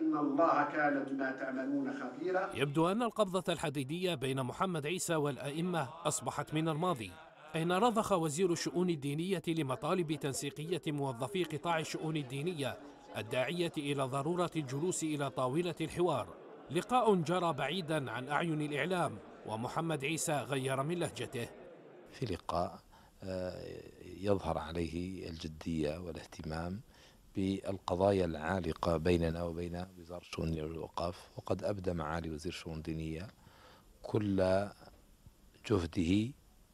إن الله كان بما تعملون خبيرا يبدو أن القبضة الحديدية بين محمد عيسى والأئمة أصبحت من الماضي حين رضخ وزير الشؤون الدينية لمطالب تنسيقية موظفي قطاع الشؤون الدينية الداعية إلى ضرورة الجلوس إلى طاولة الحوار لقاء جرى بعيدا عن أعين الإعلام ومحمد عيسى غير من لهجته في لقاء آه، يظهر عليه الجدية والاهتمام بالقضايا العالقة بيننا وبين وزارة الشؤون الدينية والأوقاف وقد أبدى معالي وزير الشؤون الدينية كل جهده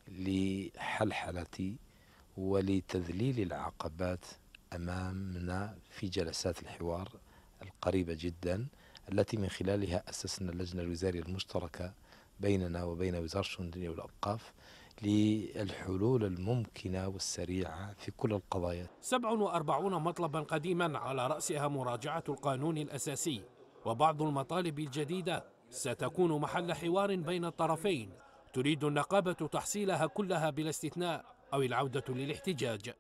لحلحلة ولتذليل العقبات أمامنا في جلسات الحوار القريبة جدا التي من خلالها أسسنا اللجنة الوزارية المشتركة بيننا وبين وزارة الشؤون الدينية والأوقاف للحلول الممكنة والسريعة في كل القضايا 47 مطلبا قديما على رأسها مراجعة القانون الأساسي وبعض المطالب الجديدة ستكون محل حوار بين الطرفين تريد النقابة تحصيلها كلها بلا استثناء أو العودة للاحتجاج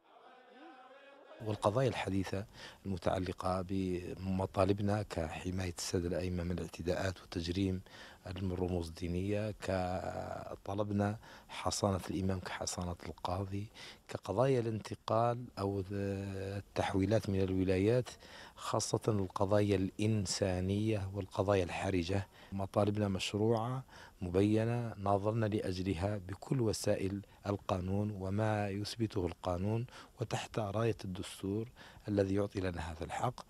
والقضايا الحديثة المتعلقة بمطالبنا كحماية السادة الأئمة من الاعتداءات والتجريم الرموز الدينية كطلبنا حصانة الإمام كحصانة القاضي كقضايا الانتقال أو التحويلات من الولايات خاصة القضايا الإنسانية والقضايا الحرجة مطالبنا مشروعة مبينة ناظرنا لأجلها بكل وسائل القانون وما يثبته القانون وتحت راية الدستور الذي يعطي لنا هذا الحق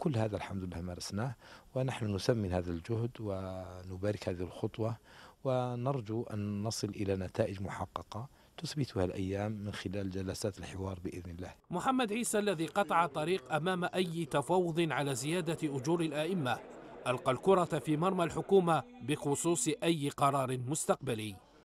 كل هذا الحمد لله مارسناه ونحن نثمن هذا الجهد ونبارك هذه الخطوة ونرجو أن نصل إلى نتائج محققة تثبتها الأيام من خلال جلسات الحوار بإذن الله محمد عيسى الذي قطع طريق أمام أي تفاوض على زيادة أجور الآئمة ألقى الكرة في مرمى الحكومة بخصوص أي قرار مستقبلي